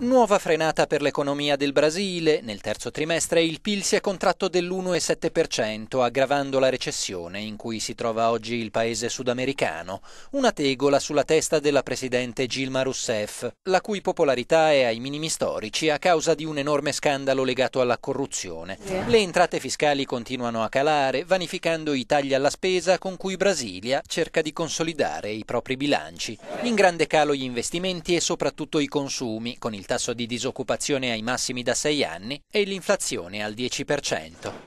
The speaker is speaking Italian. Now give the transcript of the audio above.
Nuova frenata per l'economia del Brasile. Nel terzo trimestre il PIL si è contratto dell'1,7%, aggravando la recessione in cui si trova oggi il paese sudamericano. Una tegola sulla testa della presidente Gilma Rousseff, la cui popolarità è ai minimi storici a causa di un enorme scandalo legato alla corruzione. Le entrate fiscali continuano a calare, vanificando i tagli alla spesa con cui Brasilia cerca di consolidare i propri bilanci. In grande calo gli investimenti e soprattutto i consumi, con il il tasso di disoccupazione ai massimi da sei anni e l'inflazione al 10%.